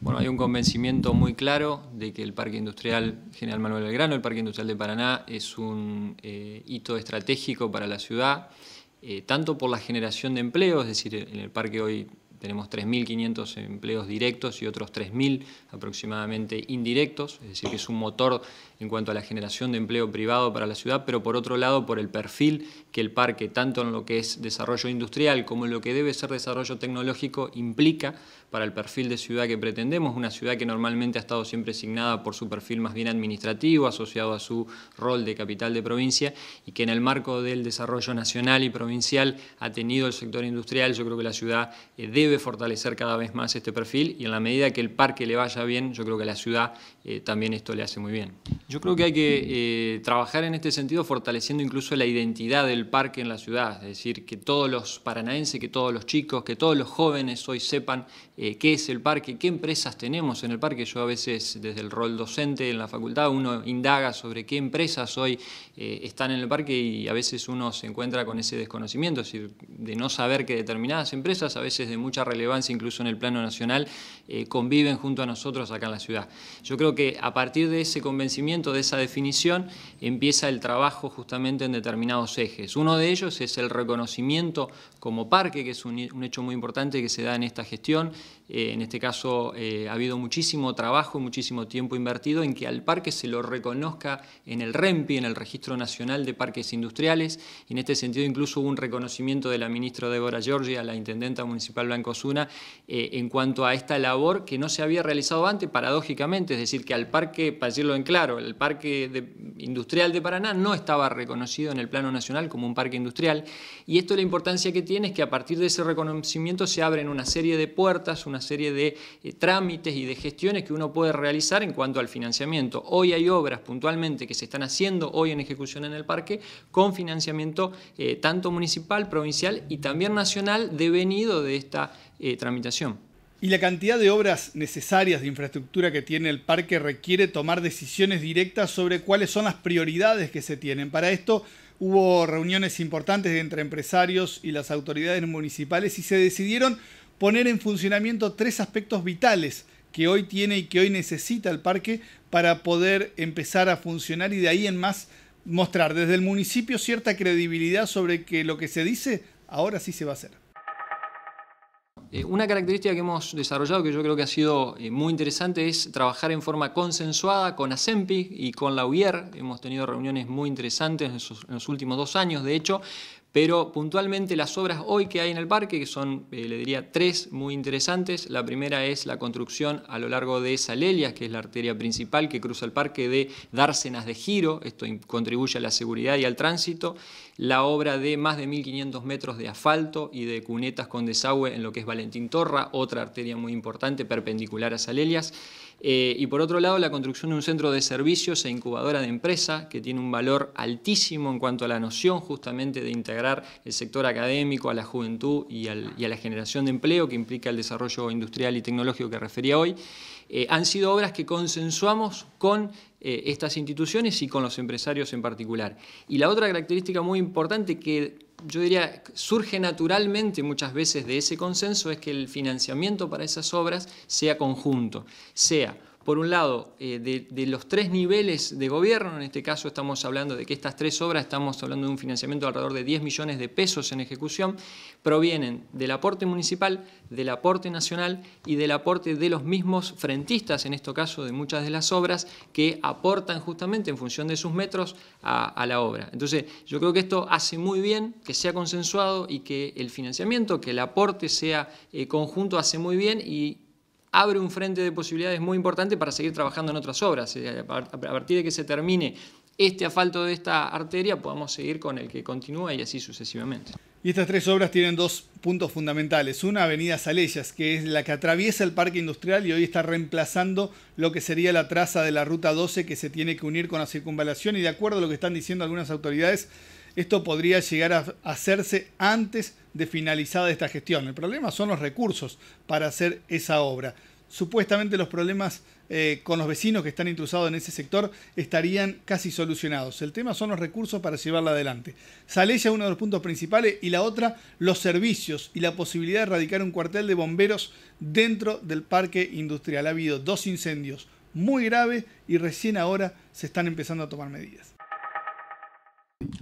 Bueno, hay un convencimiento muy claro de que el Parque Industrial General Manuel Belgrano, el Parque Industrial de Paraná, es un eh, hito estratégico para la ciudad, eh, tanto por la generación de empleo, es decir, en el parque hoy tenemos 3.500 empleos directos y otros 3.000 aproximadamente indirectos, es decir, que es un motor en cuanto a la generación de empleo privado para la ciudad, pero por otro lado por el perfil que el parque, tanto en lo que es desarrollo industrial como en lo que debe ser desarrollo tecnológico, implica para el perfil de ciudad que pretendemos, una ciudad que normalmente ha estado siempre asignada por su perfil más bien administrativo, asociado a su rol de capital de provincia, y que en el marco del desarrollo nacional y provincial ha tenido el sector industrial, yo creo que la ciudad eh, debe fortalecer cada vez más este perfil y en la medida que el parque le vaya bien, yo creo que a la ciudad eh, también esto le hace muy bien. Yo creo que hay que eh, trabajar en este sentido fortaleciendo incluso la identidad del parque en la ciudad, es decir, que todos los paranaenses, que todos los chicos, que todos los jóvenes hoy sepan eh, qué es el parque, qué empresas tenemos en el parque. Yo a veces desde el rol docente en la facultad uno indaga sobre qué empresas hoy eh, están en el parque y a veces uno se encuentra con ese desconocimiento, es decir, de no saber que determinadas empresas, a veces de mucha relevancia incluso en el plano nacional, conviven junto a nosotros acá en la ciudad. Yo creo que a partir de ese convencimiento, de esa definición empieza el trabajo justamente en determinados ejes. Uno de ellos es el reconocimiento como parque, que es un, hecho muy importante que se da en esta gestión. Eh, en este caso eh, ha habido muchísimo trabajo y muchísimo tiempo invertido en que al parque se lo reconozca en el REMPI, en el Registro Nacional de Parques Industriales. en este sentido incluso hubo un reconocimiento de la ministra Débora Giorgi a la Intendenta Municipal Blanco Zuna eh, en cuanto a esta labor que no se había realizado antes, paradójicamente, es decir, que al parque, para decirlo en claro, el parque industrial de Paraná no estaba reconocido en el plano nacional como un parque industrial y esto la importancia que tiene es que a partir de ese reconocimiento se abren una serie de puertas, una serie de eh, trámites y de gestiones que uno puede realizar en cuanto al financiamiento. Hoy hay obras puntualmente que se están haciendo hoy en ejecución en el parque con financiamiento eh, tanto municipal, provincial y también nacional devenido de esta eh, tramitación. Y la cantidad de obras necesarias de infraestructura que tiene el parque requiere tomar decisiones directas sobre cuáles son las prioridades que se tienen. Para esto hubo reuniones importantes entre empresarios y las autoridades municipales y se decidieron poner en funcionamiento tres aspectos vitales que hoy tiene y que hoy necesita el parque para poder empezar a funcionar y de ahí en más mostrar desde el municipio cierta credibilidad sobre que lo que se dice ahora sí se va a hacer. Eh, una característica que hemos desarrollado que yo creo que ha sido eh, muy interesante es trabajar en forma consensuada con ASEMPI y con la UIER. Hemos tenido reuniones muy interesantes en, en los últimos dos años, de hecho, pero puntualmente las obras hoy que hay en el parque, que son, eh, le diría, tres muy interesantes. La primera es la construcción a lo largo de Salelias, que es la arteria principal que cruza el parque, de dársenas de giro. Esto contribuye a la seguridad y al tránsito. La obra de más de 1.500 metros de asfalto y de cunetas con desagüe en lo que es Valentín Torra, otra arteria muy importante perpendicular a Salelias. Eh, y por otro lado, la construcción de un centro de servicios e incubadora de empresa que tiene un valor altísimo en cuanto a la noción justamente de integrar el sector académico a la juventud y, a la generación de empleo, que implica el desarrollo industrial y tecnológico que refería hoy. Eh, han sido obras que consensuamos con eh, estas instituciones y con los empresarios en particular. Y la otra característica muy importante que yo diría, surge naturalmente muchas veces de ese consenso es que el financiamiento para esas obras sea conjunto, sea por un lado, eh, de, los tres niveles de gobierno, en este caso estamos hablando de que estas tres obras, estamos hablando de un financiamiento de alrededor de 10 millones de pesos en ejecución, provienen del aporte municipal, del aporte nacional y del aporte de los mismos frentistas, en este caso de muchas de las obras, que aportan justamente en función de sus metros a, la obra. Entonces, yo creo que esto hace muy bien que sea consensuado y que el financiamiento, que el aporte sea eh, conjunto, hace muy bien y abre un frente de posibilidades muy importante para seguir trabajando en otras obras. Eh, a partir de que se termine este asfalto de esta arteria, podamos seguir con el que continúa y así sucesivamente. Y estas tres obras tienen dos puntos fundamentales. Una, Avenida Salellas, que es la que atraviesa el parque industrial y hoy está reemplazando lo que sería la traza de la Ruta 12 que se tiene que unir con la circunvalación y de acuerdo a lo que están diciendo algunas autoridades, esto podría llegar a hacerse antes de finalizada esta gestión. El problema son los recursos para hacer esa obra. Supuestamente los problemas eh, con los vecinos que están intrusados en ese sector estarían casi solucionados. El tema son los recursos para llevarla adelante. Sale ya uno de los puntos principales y la otra, los servicios y la posibilidad de erradicar un cuartel de bomberos dentro del parque industrial. Ha habido dos incendios muy graves y recién ahora se están empezando a tomar medidas.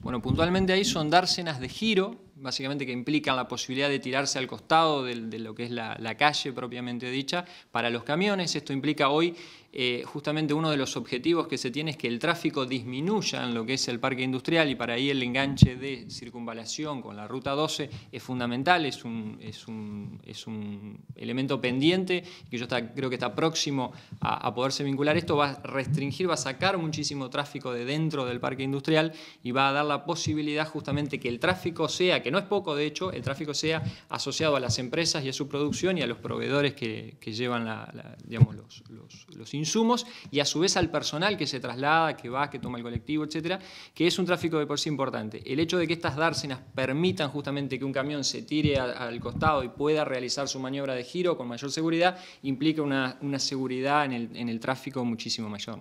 Bueno, puntualmente ahí son dársenas de giro, básicamente que implican la posibilidad de tirarse al costado de, lo que es la, calle propiamente dicha para los camiones. Esto implica hoy eh, justamente uno de los objetivos que se tiene es que el tráfico disminuya en lo que es el parque industrial y para ahí el enganche de circunvalación con la ruta 12 es fundamental, es un, es un, elemento pendiente que yo creo que está próximo a, poderse vincular. Esto va a restringir, va a sacar muchísimo tráfico de dentro del parque industrial y va a dar la posibilidad justamente que el tráfico sea, que no es poco de hecho, el tráfico sea asociado a las empresas y a su producción y a los proveedores que, llevan los, los, los insumos y a su vez al personal que se traslada, que va, que toma el colectivo, etcétera, que es un tráfico de por sí importante. El hecho de que estas dársenas permitan justamente que un camión se tire al costado y pueda realizar su maniobra de giro con mayor seguridad implica una, seguridad en el, tráfico muchísimo mayor.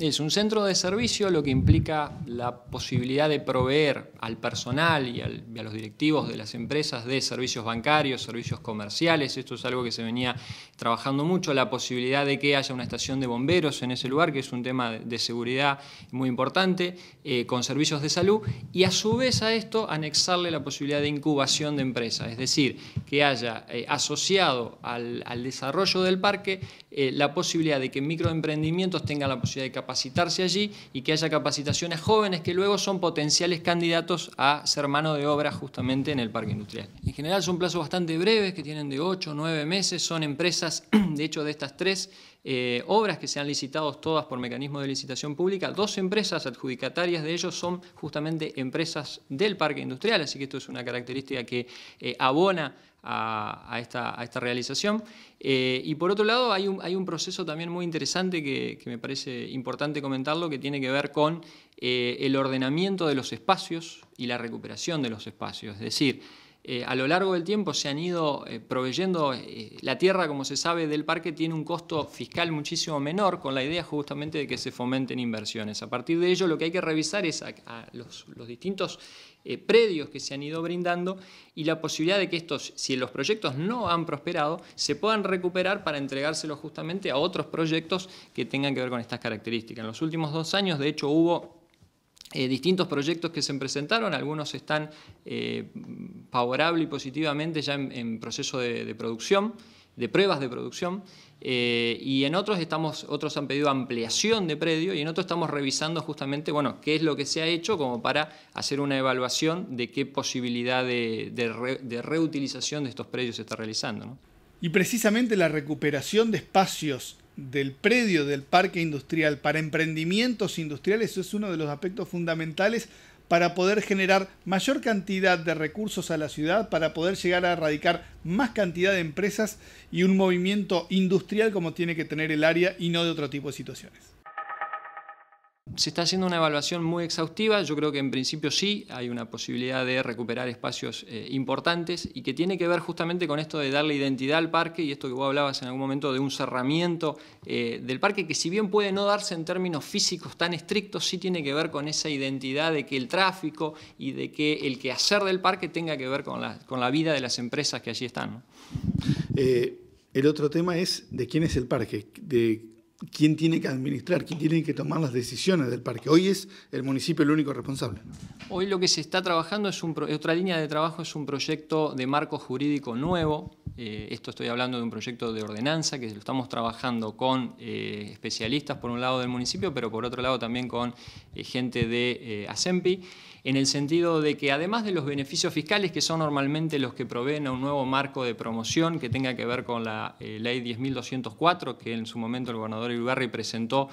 Es un centro de servicio lo que implica la posibilidad de proveer al personal y a los directivos de las empresas de servicios bancarios, servicios comerciales, esto es algo que se venía trabajando mucho, la posibilidad de que haya una estación de bomberos en ese lugar, que es un tema de seguridad muy importante, eh, con servicios de salud, y a su vez a esto anexarle la posibilidad de incubación de empresas, es decir, que haya eh, asociado al, desarrollo del parque eh, la posibilidad de que microemprendimientos tengan la posibilidad de capacitarse allí y que haya capacitaciones jóvenes que luego son potenciales candidatos a ser mano de obra justamente en el parque industrial. En general son plazos bastante breves que tienen de 8 o 9 meses, son empresas, de hecho de estas tres, eh, obras que se han licitado todas por mecanismo de licitación pública. Dos empresas adjudicatarias de ellos son justamente empresas del parque industrial, así que esto es una característica que eh, abona a, esta, realización. Eh, y por otro lado, hay un, proceso también muy interesante que, me parece importante comentarlo, que tiene que ver con el ordenamiento de los espacios y la recuperación de los espacios. Es decir, eh, a lo largo del tiempo se han ido eh, proveyendo, eh, la tierra como se sabe del parque tiene un costo fiscal muchísimo menor con la idea justamente de que se fomenten inversiones. A partir de ello lo que hay que revisar es a, los, los, distintos predios que se han ido brindando y la posibilidad de que estos, si los proyectos no han prosperado, se puedan recuperar para entregárselos justamente a otros proyectos que tengan que ver con estas características. En los últimos dos años de hecho hubo eh, distintos proyectos que se presentaron, algunos están eh, favorable y positivamente ya en, proceso de, producción, de pruebas de producción, eh, y en otros estamos, otros han pedido ampliación de predio y en otros estamos revisando justamente, bueno, qué es lo que se ha hecho como para hacer una evaluación de qué posibilidad de, reutilización de estos predios se está realizando. Y precisamente la recuperación de espacios del predio del parque industrial para emprendimientos industriales es uno de los aspectos fundamentales para poder generar mayor cantidad de recursos a la ciudad, para poder llegar a erradicar más cantidad de empresas y un movimiento industrial como tiene que tener el área y no de otro tipo de situaciones. Se está haciendo una evaluación muy exhaustiva, yo creo que en principio sí, hay una posibilidad de recuperar espacios eh, importantes y que tiene que ver justamente con esto de darle identidad al parque y esto que vos hablabas en algún momento de un cerramiento eh, del parque que si bien puede no darse en términos físicos tan estrictos, sí tiene que ver con esa identidad de que el tráfico y de que el quehacer del parque tenga que ver con la, con la vida de las empresas que allí están. Eh, el otro tema es de quién es el parque, de quién tiene que administrar, quién tiene que tomar las decisiones del parque. Hoy es el municipio el único responsable. Hoy lo que se está trabajando es un, otra línea de trabajo, es un proyecto de marco jurídico nuevo eh, esto estoy hablando de un proyecto de ordenanza que lo estamos trabajando con eh, especialistas por un lado del municipio, pero por otro lado también con eh, gente de ASEMPI, en el sentido de que además de los beneficios fiscales, que son normalmente los que proveen a un nuevo marco de promoción que tenga que ver con la ley 10.204, que en su momento el gobernador Ibarri presentó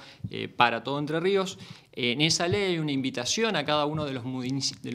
para todo Entre Ríos, en esa ley hay una invitación a cada uno de los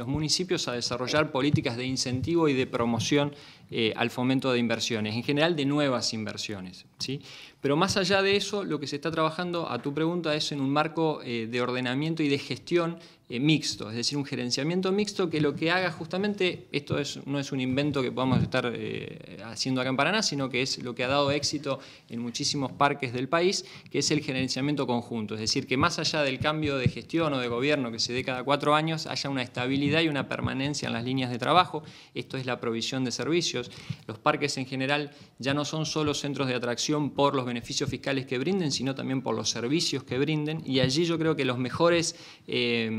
municipios a desarrollar políticas de incentivo y de promoción eh, al fomento de inversiones, en general de nuevas inversiones. ¿sí? Pero más allá de eso, lo que se está trabajando, a tu pregunta, es en un marco eh, de ordenamiento y de gestión eh, mixto, es decir, un gerenciamiento mixto que lo que haga justamente, esto no es un invento que podamos estar eh, haciendo acá en Paraná, sino que es lo que ha dado éxito en muchísimos parques del país, que es el gerenciamiento conjunto, es decir, que más allá del cambio de gestión o de gobierno que se dé cada cuatro años, haya una estabilidad y una permanencia en las líneas de trabajo, esto es la provisión de servicios, los parques en general ya no son solo centros de atracción por los beneficios fiscales que brinden, sino también por los servicios que brinden. Y allí yo creo que los mejores eh,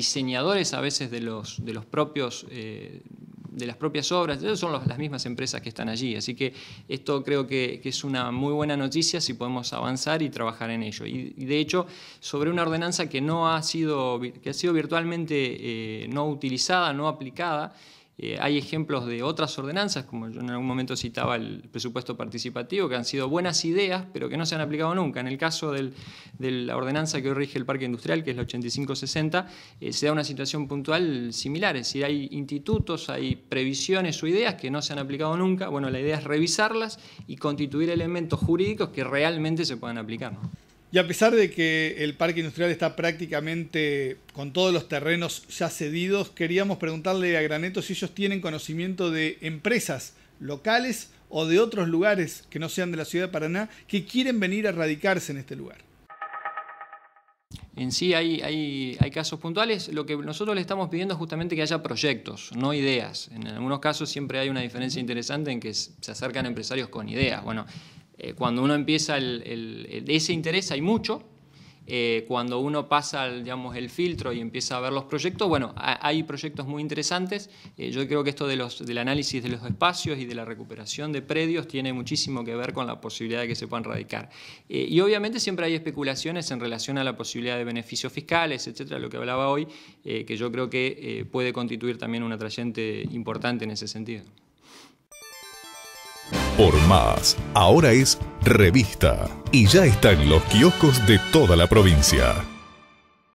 diseñadores a veces de los, de los propios... Eh, de las propias obras, son las mismas empresas que están allí. Así que esto creo que, es una muy buena noticia si podemos avanzar y trabajar en ello. Y, de hecho, sobre una ordenanza que no ha sido, que ha sido virtualmente eh, no utilizada, no aplicada, eh, hay ejemplos de otras ordenanzas, como yo en algún momento citaba el presupuesto participativo, que han sido buenas ideas, pero que no se han aplicado nunca. En el caso de la ordenanza que hoy rige el parque industrial, que es la 8560, eh, se da una situación puntual similar. Es decir, hay institutos, hay previsiones o ideas que no se han aplicado nunca. Bueno, la idea es revisarlas y constituir elementos jurídicos que realmente se puedan aplicar. Y a pesar de que el parque industrial está prácticamente con todos los terrenos ya cedidos, queríamos preguntarle a Graneto si ellos tienen conocimiento de empresas locales o de otros lugares que no sean de la ciudad de Paraná que quieren venir a radicarse en este lugar. En sí hay, hay, hay, casos puntuales. Lo que nosotros le estamos pidiendo es justamente que haya proyectos, no ideas. En algunos casos siempre hay una diferencia interesante en que se acercan empresarios con ideas. Bueno, eh, cuando uno empieza el, ese interés hay mucho. Eh, cuando uno pasa el filtro y empieza a ver los proyectos, bueno, hay proyectos muy interesantes. Eh, yo creo que esto de los, del análisis de los espacios y de la recuperación de predios tiene muchísimo que ver con la posibilidad de que se puedan radicar. y obviamente siempre hay especulaciones en relación a la posibilidad de beneficios fiscales, etcétera, lo que hablaba hoy, que yo creo que puede constituir también un atrayente importante en ese sentido por más. Ahora es revista y ya están los kioscos de toda la provincia.